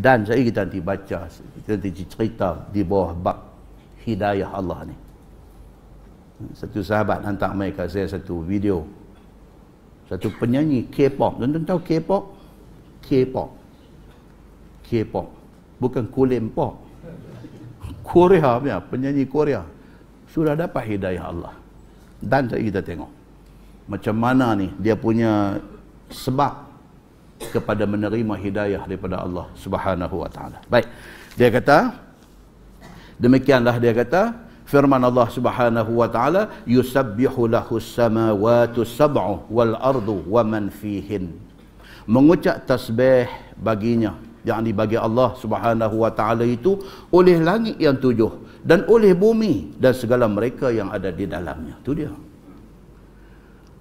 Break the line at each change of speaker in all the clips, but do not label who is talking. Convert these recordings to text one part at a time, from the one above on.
dan saya kita nanti baca kita nanti cerita di bawah bab hidayah Allah ni satu sahabat hantar mai kat saya satu video satu penyanyi K-pop tuan tahu K-pop K-pop K-pop bukan kulim pop Korea punya penyanyi Korea sudah dapat hidayah Allah dan saya kita tengok macam mana ni dia punya sebab kepada menerima hidayah daripada Allah Subhanahu wa taala. Baik. Dia kata demikianlah dia kata firman Allah Subhanahu wa taala yusabbihu lahu samawati sab'u wal ardu wa man fihin. Mengucap tasbih baginya yang dibagi Allah Subhanahu wa taala itu oleh langit yang tujuh dan oleh bumi dan segala mereka yang ada di dalamnya. Itu dia.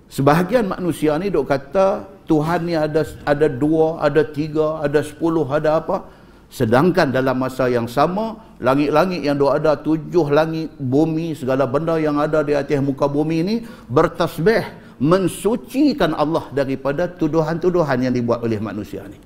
Sebahagian manusia ni dok kata Tuhan ni ada ada dua, ada tiga, ada sepuluh, ada apa. Sedangkan dalam masa yang sama, langit-langit yang dua ada, tujuh langit, bumi, segala benda yang ada di atas muka bumi ni bertasbih, mensucikan Allah daripada tuduhan-tuduhan yang dibuat oleh manusia ni.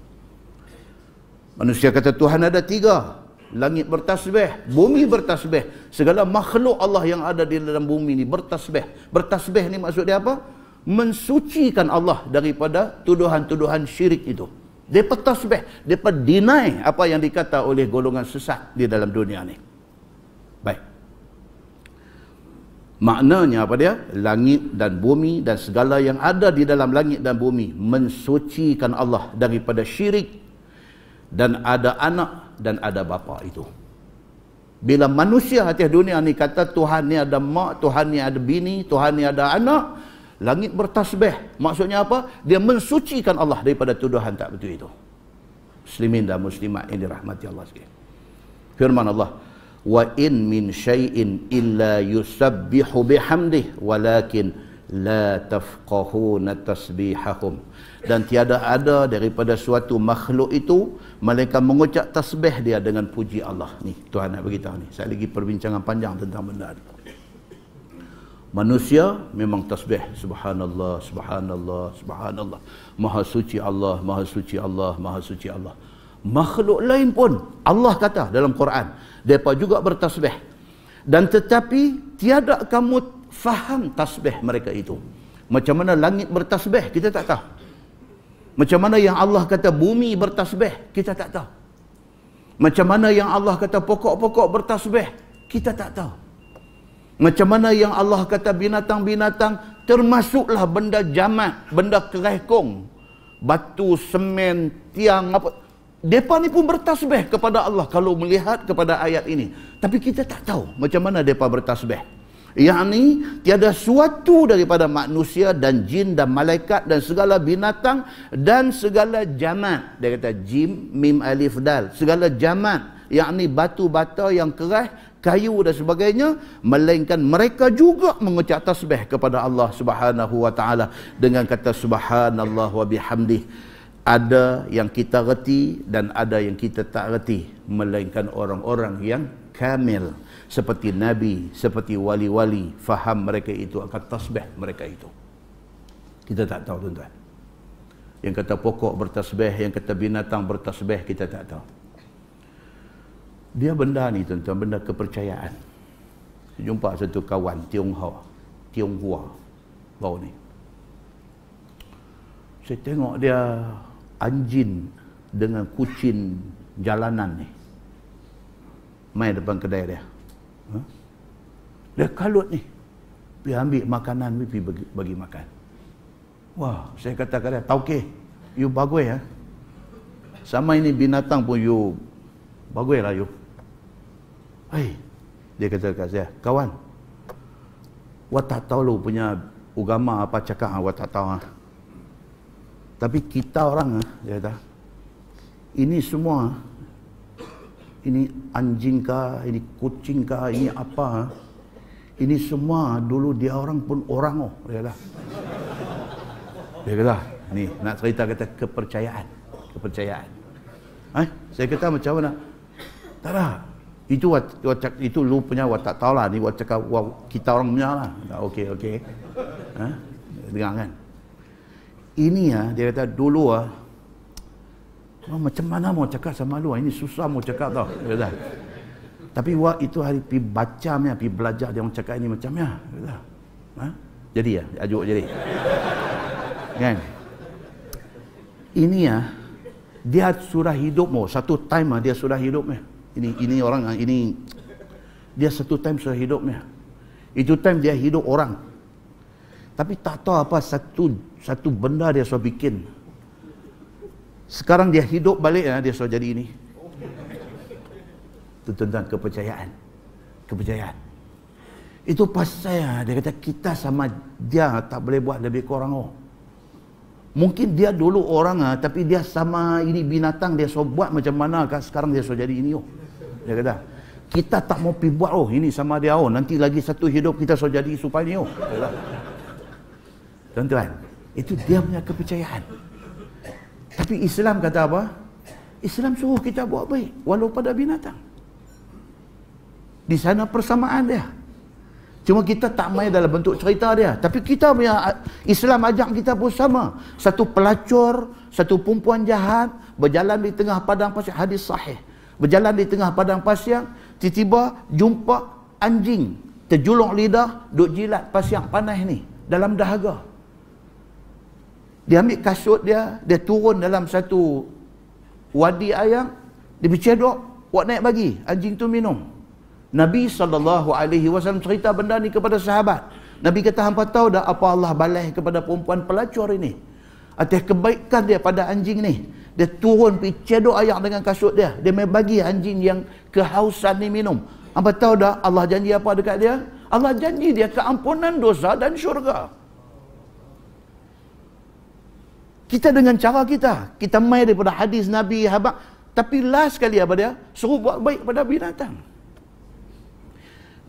Manusia kata Tuhan ada tiga. Langit bertasbih, bumi bertasbih, segala makhluk Allah yang ada di dalam bumi ni bertasbih. Bertasbih ni maksud dia apa? mensucikan Allah daripada tuduhan-tuduhan syirik itu. Depa tasbih, depa deny apa yang dikata oleh golongan sesat di dalam dunia ini. Baik. Maknanya apa dia? Langit dan bumi dan segala yang ada di dalam langit dan bumi mensucikan Allah daripada syirik dan ada anak dan ada bapa itu. Bila manusia hati dunia ni kata Tuhan ni ada mak, Tuhan ni ada bini, Tuhan ni ada anak, langit bertasbih maksudnya apa dia mensucikan Allah daripada tuduhan tak betul itu muslimin dan muslimat yang dirahmati Allah sekalian firman Allah wa in min syai'in illa yusabbihu bihamdih walakin la tafqahuna tasbihahum dan tiada ada daripada suatu makhluk itu mereka mengucap tasbih dia dengan puji Allah ni tuhan nak beritahu ni saya lagi perbincangan panjang tentang benda ni manusia memang tasbih subhanallah subhanallah subhanallah maha suci Allah maha suci Allah maha suci Allah makhluk lain pun Allah kata dalam Quran mereka juga bertasbih dan tetapi tiada kamu faham tasbih mereka itu macam mana langit bertasbih kita tak tahu macam mana yang Allah kata bumi bertasbih kita tak tahu macam mana yang Allah kata pokok-pokok bertasbih kita tak tahu macam mana yang Allah kata binatang-binatang termasuklah benda jamat, benda kerehkong. Batu, semen, tiang, apa. Mereka ni pun bertasbih kepada Allah kalau melihat kepada ayat ini. Tapi kita tak tahu macam mana mereka bertasbih. Ia ni tiada suatu daripada manusia dan jin dan malaikat dan segala binatang dan segala jamat. Dia kata jim, mim, alif, dal. Segala jamat. Yang ni batu bata yang kerah, kayu dan sebagainya melainkan mereka juga mengucap tasbih kepada Allah Subhanahu wa taala dengan kata subhanallah wa bihamdih ada yang kita reti dan ada yang kita tak reti melainkan orang-orang yang kamil seperti nabi seperti wali-wali faham mereka itu akan tasbih mereka itu kita tak tahu tuan-tuan yang kata pokok bertasbih yang kata binatang bertasbih kita tak tahu dia benda ni tuan-tuan, benda kepercayaan. Saya jumpa satu kawan Tionghoa, Tionghoa baru ni. Saya tengok dia anjin dengan kucing jalanan ni. Main depan kedai dia. Ha? Dia kalut ni. Dia ambil makanan, ni pergi bagi, bagi makan. Wah, saya kata kepada dia, Tauke, you bagus ya. Ha? Sama ini binatang pun you bagus lah you. Hey, Dia kata dekat saya, kawan. Wah tak tahu lu punya agama apa cakap, ah, wah tak tahu. ah. Tapi kita orang, ah, dia kata, ini semua, ini anjing kah, ini kucing kah, ini apa, ha. ini semua dulu dia orang pun orang, oh. dia kata. Dia kata, ni nak cerita kata kepercayaan. Kepercayaan. Eh, saya kata macam mana? Tak lah. Itu watak itu lu punya watak tak tahulah ni watak kita orang punya lah. Okey okey. Ha? Dengar kan. Ini ya dia kata dulu ah Oh, macam mana mau cakap sama lu? Ini susah mau cakap tau. Kata. Tapi wah itu hari pi baca mia, pi belajar dia orang cakap ini macamnya. Ha? Jadi ya, ajuk jadi. kan? Ini ya, dia sudah hidup mau satu time ya, dia sudah hidup mia ini ini orang ah, ini dia satu time sudah hidupnya itu time dia hidup orang tapi tak tahu apa satu satu benda dia sudah bikin sekarang dia hidup balik ya dia sudah jadi ini itu tentang kepercayaan kepercayaan itu pasal ya, dia kata kita sama dia tak boleh buat lebih kurang oh. Mungkin dia dulu orang ah, tapi dia sama ini binatang dia so buat macam mana kan? sekarang dia so jadi ini oh. Dia kata, kita tak mau pergi buat oh ini sama dia oh nanti lagi satu hidup kita so jadi supaya ni oh. Tuan-tuan, itu dia punya kepercayaan. Tapi Islam kata apa? Islam suruh kita buat baik walau pada binatang. Di sana persamaan dia. Cuma kita tak main dalam bentuk cerita dia. Tapi kita punya Islam ajak kita pun sama. Satu pelacur, satu perempuan jahat berjalan di tengah padang pasir hadis sahih. Berjalan di tengah padang pasir, tiba-tiba jumpa anjing terjulung lidah duk jilat pasir panas ni dalam dahaga. Dia ambil kasut dia, dia turun dalam satu wadi ayam, dia bercedok, buat naik bagi, anjing tu minum. Nabi saw cerita benda ni kepada sahabat. Nabi kata hangpa tahu dah apa Allah balas kepada perempuan pelacur ini. Atas kebaikan dia pada anjing ni. Dia turun pergi cedok ayam dengan kasut dia. Dia main bagi anjing yang kehausan ni minum. Apa tahu dah Allah janji apa dekat dia? Allah janji dia keampunan dosa dan syurga. Kita dengan cara kita. Kita main daripada hadis Nabi Habak. Tapi last kali apa dia? Suruh buat baik pada binatang.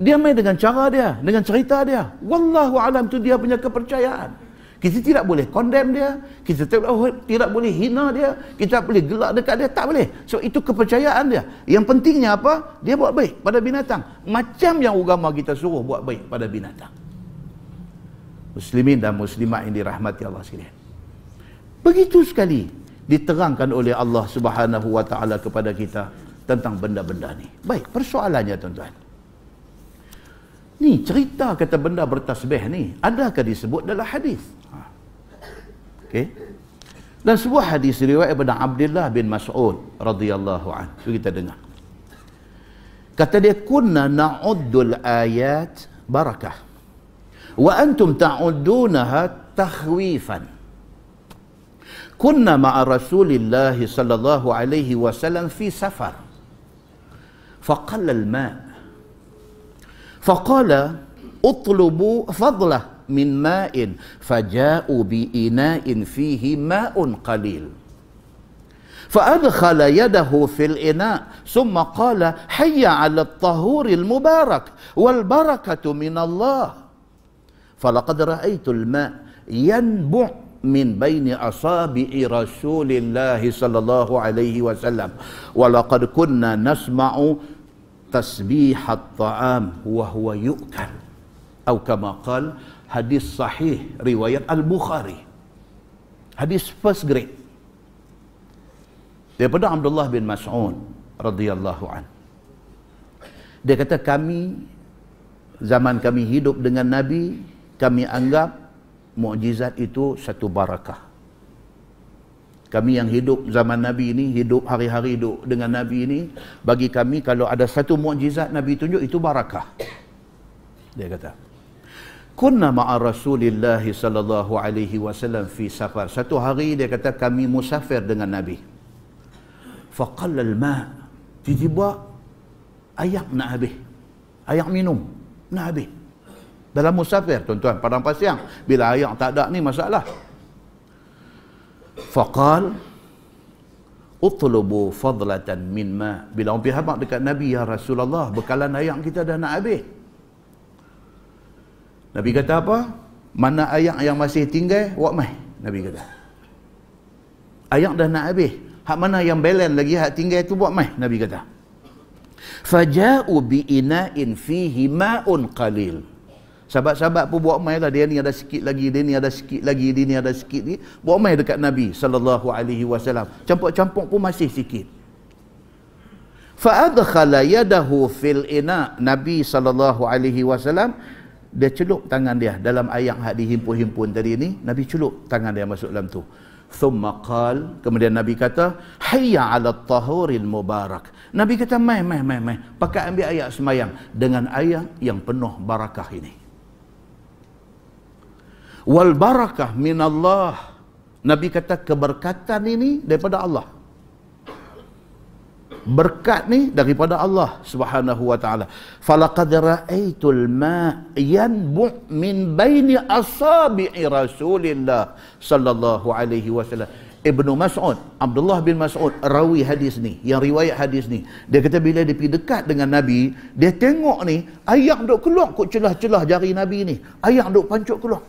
Dia main dengan cara dia. Dengan cerita dia. Wallahu alam tu dia punya kepercayaan. Kita tidak boleh condemn dia, kita tidak boleh hina dia, kita tak boleh gelak dekat dia, tak boleh. So itu kepercayaan dia. Yang pentingnya apa? Dia buat baik pada binatang. Macam yang agama kita suruh buat baik pada binatang. Muslimin dan muslimat yang dirahmati Allah sekalian. Begitu sekali diterangkan oleh Allah Subhanahu wa taala kepada kita tentang benda-benda ni. Baik, persoalannya tuan-tuan. Ni cerita kata benda bertasbih ni adakah disebut dalam hadis? Okey. Dan sebuah hadis riwayat daripada Abdullah bin Mas'ud radhiyallahu anhu. Kita dengar. Kata dia kunna na'uddul ayat barakah wa antum ta'uddunaha takhwifan. Kunna ma'a Rasulillah sallallahu alaihi wasallam fi safar. Faqalla al-ma' فقال اطلبوا فضله من ماء فجاءوا بإناء فيه ماء قليل فأدخل يده في الإناء ثم قال حي على الطهور المبارك والبركة من الله فلقد رأيت الماء ينبع من بين أصابع رسول الله صلى الله عليه وسلم ولقد كنا نسمع تسبيح الطعام وهو يؤكل أو كما قال hadis sahih riwayat Al-Bukhari. Hadis first grade. Daripada Abdullah bin Mas'ud radhiyallahu an. Dia kata kami zaman kami hidup dengan Nabi, kami anggap mukjizat itu satu barakah. Kami yang hidup zaman Nabi ini, hidup hari-hari hidup dengan Nabi ini, bagi kami kalau ada satu mukjizat Nabi tunjuk itu barakah. Dia kata. Kunna ma'a Rasulillah sallallahu alaihi wasallam fi safar. Satu hari dia kata kami musafir dengan Nabi. Faqalla al-ma. Tiba-tiba air nak habis. Air minum nak habis. Dalam musafir tuan-tuan padang pasir bila air tak ada ni masalah. Faqal utlubu fadlatan min ma. Bila umpi pihak dekat Nabi ya Rasulullah bekalan air kita dah nak habis. Nabi kata apa? Mana ayak yang masih tinggal, wak mai. Nabi kata. Ayak dah nak habis. Hak mana yang belen lagi hak tinggal itu buat mai Nabi kata. Faja'u bi'ina'in fihi ma'un qalil. Sahabat-sahabat pun buat mai lah dia ni ada sikit lagi, dia ni ada sikit lagi, dia ni ada sikit ni. Buat mai dekat Nabi sallallahu alaihi wasallam. Campur-campur pun masih sikit. Fa adkhala yadahu fil ina' Nabi sallallahu alaihi wasallam dia celup tangan dia dalam ayat hak dihimpun-himpun tadi ni nabi celup tangan dia masuk dalam tu thumma qal kemudian nabi kata hayya 'ala at-tahuril mubarak nabi kata mai mai mai mai pakai ambil ayat semayang dengan ayat yang penuh barakah ini wal barakah min nabi kata keberkatan ini daripada Allah berkat ni daripada Allah Subhanahu wa taala. Falaqad ra'aitul ma' yanbu' min baini asabi'i Rasulillah sallallahu alaihi wasallam. Ibnu Mas'ud, Abdullah bin Mas'ud rawi hadis ni, yang riwayat hadis ni. Dia kata bila dia pergi dekat dengan Nabi, dia tengok ni ayam duk keluar kut celah-celah jari Nabi ni. Ayam duk pancuk keluar.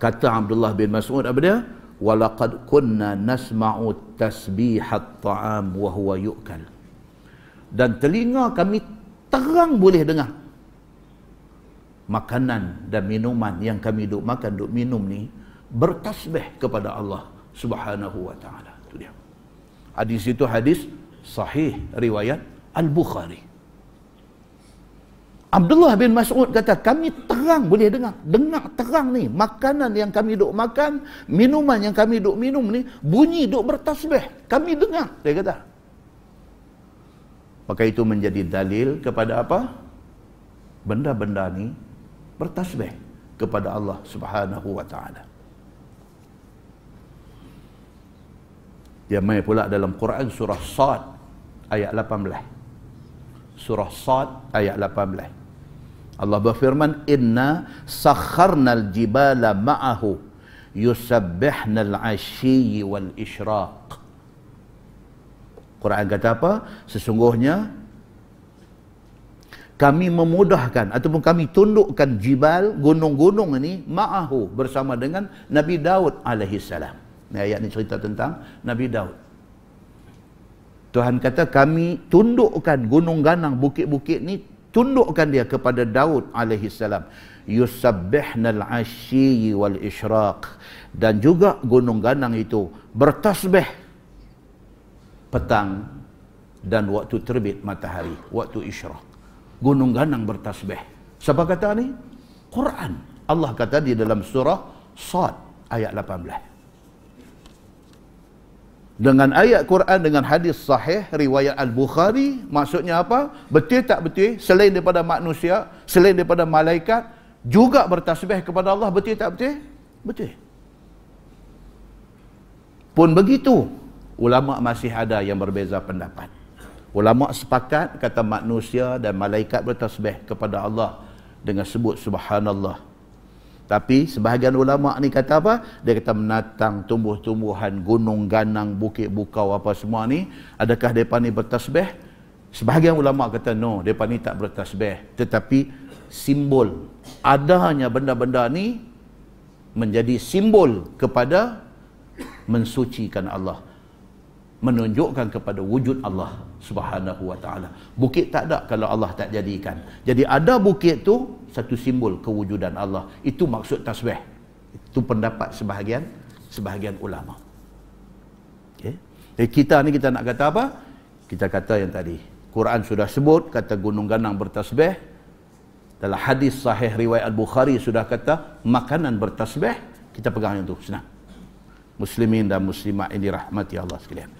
Kata Abdullah bin Mas'ud apa dia? walaqad kunna nasma'u tasbihat ta'am wa huwa yu'kal dan telinga kami terang boleh dengar makanan dan minuman yang kami duk makan duk minum ni bertasbih kepada Allah Subhanahu wa taala itu dia hadis itu hadis sahih riwayat al-bukhari Abdullah bin Mas'ud kata, kami terang boleh dengar. Dengar terang ni. Makanan yang kami duk makan, minuman yang kami duk minum ni, bunyi duk bertasbih. Kami dengar, dia kata. Maka itu menjadi dalil kepada apa? Benda-benda ni bertasbih kepada Allah subhanahu wa ta'ala. Dia main pula dalam Quran surah Sa'ad ayat 18 surah Sad ayat 18. Allah berfirman inna sakharnal jibala ma'ahu yusabbihnal ashiyi wal ishraq. Quran kata apa? Sesungguhnya kami memudahkan ataupun kami tundukkan jibal gunung-gunung ini ma'ahu bersama dengan Nabi Daud alaihi salam. Ayat ini cerita tentang Nabi Daud. Tuhan kata kami tundukkan gunung ganang bukit-bukit ni tundukkan dia kepada Daud alaihi salam yusabbihnal asyi wal isyraq dan juga gunung ganang itu bertasbih petang dan waktu terbit matahari waktu isyraq gunung ganang bertasbih siapa kata ni Quran Allah kata di dalam surah Sad ayat 18 dengan ayat Quran dengan hadis sahih riwayat al-Bukhari maksudnya apa betul tak betul selain daripada manusia selain daripada malaikat juga bertasbih kepada Allah betul tak betul betul pun begitu ulama masih ada yang berbeza pendapat ulama sepakat kata manusia dan malaikat bertasbih kepada Allah dengan sebut subhanallah tapi sebahagian ulama ni kata apa? Dia kata menatang tumbuh-tumbuhan gunung ganang, bukit bukau apa semua ni, adakah depa ni bertasbih? Sebahagian ulama kata no, depa ni tak bertasbih. Tetapi simbol adanya benda-benda ni menjadi simbol kepada mensucikan Allah menunjukkan kepada wujud Allah Subhanahu wa taala. Bukit tak ada kalau Allah tak jadikan. Jadi ada bukit tu satu simbol kewujudan Allah. Itu maksud tasbih. Itu pendapat sebahagian sebahagian ulama. Okey. Jadi eh, kita ni kita nak kata apa? Kita kata yang tadi. Quran sudah sebut kata gunung ganang bertasbih. Dalam hadis sahih riwayat Al-Bukhari sudah kata makanan bertasbih. Kita pegang yang tu. Senang. Muslimin dan muslimat ini rahmati Allah sekalian.